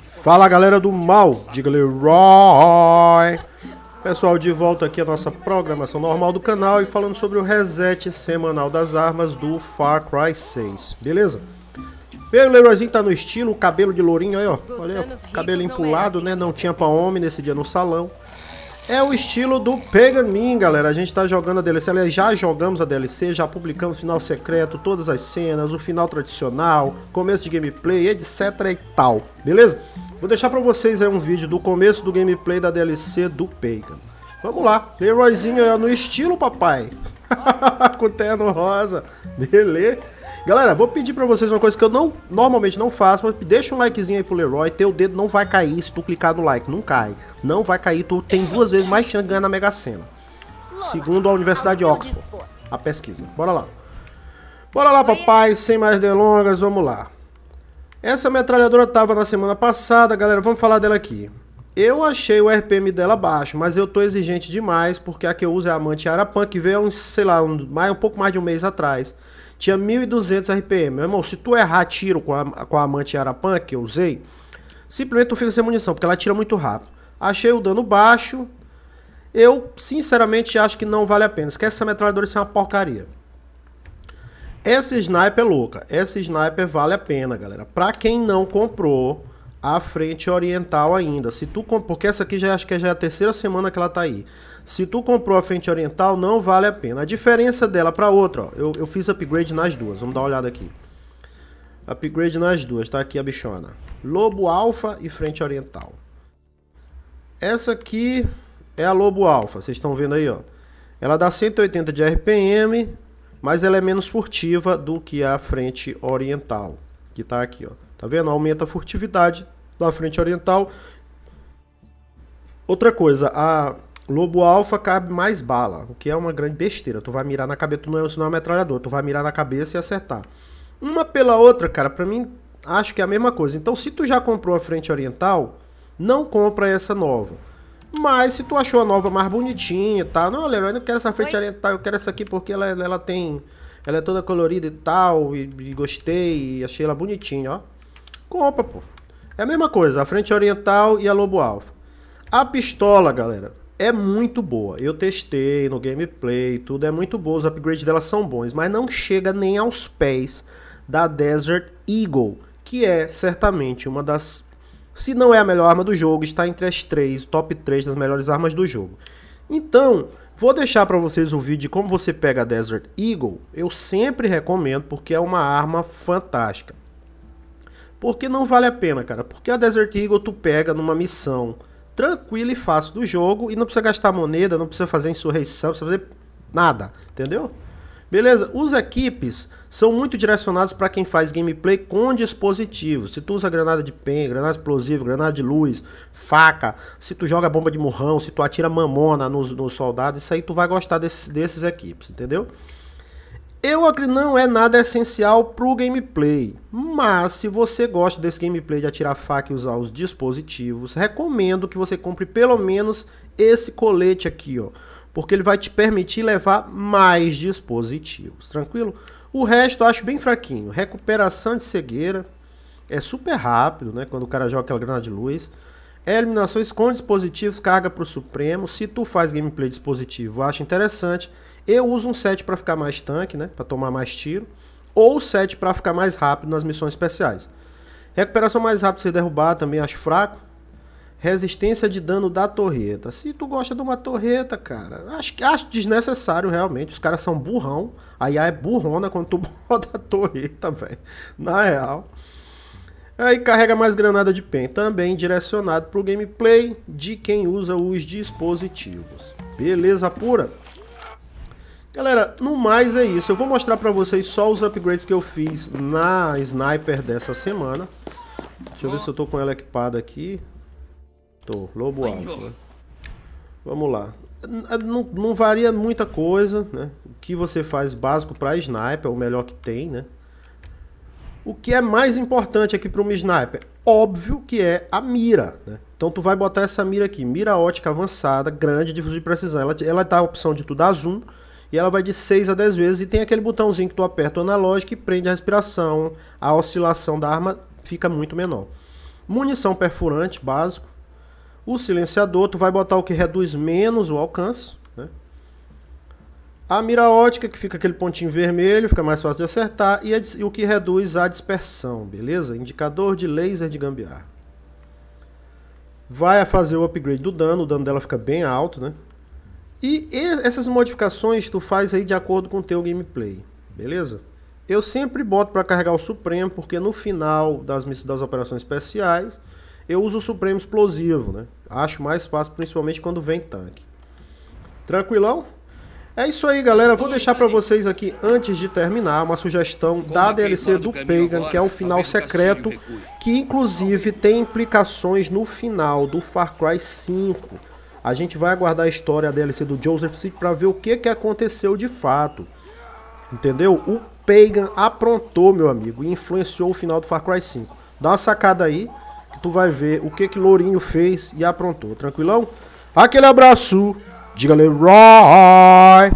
Fala galera do mal, diga Leroy. Pessoal, de volta aqui à nossa programação normal do canal e falando sobre o reset semanal das armas do Far Cry 6, beleza? Veio o Leroyzinho tá no estilo, cabelo de lourinho aí, ó. Olha, cabelinho pro é assim, né? Não tinha pra homem nesse dia no salão é o estilo do Pagan Min, galera. A gente está jogando a DLC, aliás, já jogamos a DLC, já publicamos o final secreto, todas as cenas, o final tradicional, começo de gameplay, etc e tal, beleza? Vou deixar para vocês aí um vídeo do começo do gameplay da DLC do Pagan. Vamos lá, Leroyzinho é no estilo, papai. Com terno rosa, beleza? Galera, vou pedir pra vocês uma coisa que eu não normalmente não faço, mas deixa um likezinho aí pro Leroy, teu dedo não vai cair se tu clicar no like, não cai. Não vai cair, tu tem duas vezes mais chance de ganhar na Mega Sena. Segundo a Universidade de Oxford, a pesquisa. Bora lá. Bora lá, papai, sem mais delongas, vamos lá. Essa metralhadora tava na semana passada, galera, vamos falar dela aqui. Eu achei o RPM dela baixo, mas eu tô exigente demais, porque a que eu uso é a Amante Arapan, que veio, uns, sei lá, um, mais, um pouco mais de um mês atrás tinha 1.200 RPM. Meu irmão, se tu errar tiro com a, com a amante Arapan que eu usei, simplesmente tu fica sem munição, porque ela tira muito rápido. Achei o dano baixo. Eu, sinceramente, acho que não vale a pena. Esquece essa metralhadora, isso é uma porcaria. Essa sniper é louca. Essa sniper vale a pena, galera. Pra quem não comprou, a frente oriental ainda. Se tu porque essa aqui já acho que já é a terceira semana que ela tá aí. Se tu comprou a frente oriental, não vale a pena. A diferença dela para outra, ó, eu, eu fiz upgrade nas duas. Vamos dar uma olhada aqui. Upgrade nas duas, tá aqui a bichona. Lobo alfa e frente oriental. Essa aqui é a Lobo alfa, vocês estão vendo aí, ó. Ela dá 180 de RPM, mas ela é menos furtiva do que a frente oriental, que tá aqui, ó. Tá vendo? Aumenta a furtividade da frente oriental. Outra coisa, a Lobo Alfa cabe mais bala, o que é uma grande besteira. Tu vai mirar na cabeça, tu não é, um sinal é um metralhador, tu vai mirar na cabeça e acertar. Uma pela outra, cara, pra mim acho que é a mesma coisa. Então, se tu já comprou a frente oriental, não compra essa nova. Mas se tu achou a nova mais bonitinha e tá? tal, não, Leroy, eu não quero essa frente Oi? oriental, eu quero essa aqui porque ela, ela tem. Ela é toda colorida e tal, e, e gostei, e achei ela bonitinha, ó. Compra, pô. É a mesma coisa, a frente oriental e a lobo alfa. A pistola, galera, é muito boa. Eu testei no gameplay, tudo é muito boa, os upgrades dela são bons, mas não chega nem aos pés da Desert Eagle, que é certamente uma das se não é a melhor arma do jogo, está entre as três, top 3 das melhores armas do jogo. Então, vou deixar para vocês o vídeo de como você pega a Desert Eagle. Eu sempre recomendo porque é uma arma fantástica. Porque não vale a pena, cara. Porque a Desert Eagle tu pega numa missão tranquila e fácil do jogo e não precisa gastar moneda, não precisa fazer insurreição, não precisa fazer nada, entendeu? Beleza, os equipes são muito direcionados para quem faz gameplay com dispositivos. Se tu usa granada de pen, granada explosiva, granada de luz, faca, se tu joga bomba de murrão, se tu atira mamona nos, nos soldados, isso aí tu vai gostar desses, desses equipes, entendeu? Eu acredito não é nada essencial para o gameplay, mas se você gosta desse gameplay de atirar faca e usar os dispositivos, recomendo que você compre pelo menos esse colete aqui, ó, porque ele vai te permitir levar mais dispositivos, tranquilo? O resto eu acho bem fraquinho. Recuperação de cegueira é super rápido, né, quando o cara joga aquela granada de luz. É eliminações com dispositivos, carga para o Supremo. Se tu faz gameplay dispositivo, acho interessante. Eu uso um set para ficar mais tanque, né, para tomar mais tiro ou 7 para ficar mais rápido nas missões especiais. Recuperação mais rápida se derrubar também acho fraco. Resistência de dano da torreta. Se tu gosta de uma torreta, cara, acho, acho desnecessário realmente. Os caras são burrão. A IA é burrona quando tu bota a torreta, velho. Na real. Aí carrega mais granada de pen. Também direcionado para o gameplay de quem usa os dispositivos. Beleza pura? Galera, no mais é isso. Eu vou mostrar para vocês só os upgrades que eu fiz na Sniper dessa semana. Deixa eu ver se eu tô com ela equipada aqui. Tô, lobo alvo. Vamos lá. Não, não, varia muita coisa, né? O que você faz básico para sniper é o melhor que tem, né? O que é mais importante aqui para uma sniper? Óbvio que é a mira, né? Então tu vai botar essa mira aqui, mira ótica avançada, grande, difusor de precisão. Ela, ela dá a opção de tu dar zoom, e ela vai de 6 a 10 vezes e tem aquele botãozinho que tu aperta o analógico e prende a respiração, a oscilação da arma fica muito menor. Munição perfurante básico, o silenciador, tu vai botar o que reduz menos o alcance, né? A mira ótica, que fica aquele pontinho vermelho, fica mais fácil de acertar, e, e o que reduz a dispersão, beleza? Indicador de laser de gambiarra vai fazer o upgrade do dano, o dano dela fica bem alto, né? E essas modificações tu faz aí de acordo com o teu gameplay, beleza? Eu sempre boto para carregar o Supremo, porque no final das, das operações especiais, eu uso o Supremo Explosivo, né? Acho mais fácil, principalmente quando vem tanque. Tranquilão? É isso aí, galera. Vou deixar para vocês aqui, antes de terminar, uma sugestão da DLC do Pagan, que é um final secreto, que inclusive tem implicações no final do Far Cry 5 a gente vai aguardar a história da DLC do Joseph Seed para ver o que, que aconteceu de fato. Entendeu? O Pagan aprontou, meu amigo, e influenciou o final do Far Cry 5. Dá uma sacada aí, que tu vai ver o que que Lourinho fez e aprontou. Tranquilão? Aquele abraço. Diga-lhe, Roy!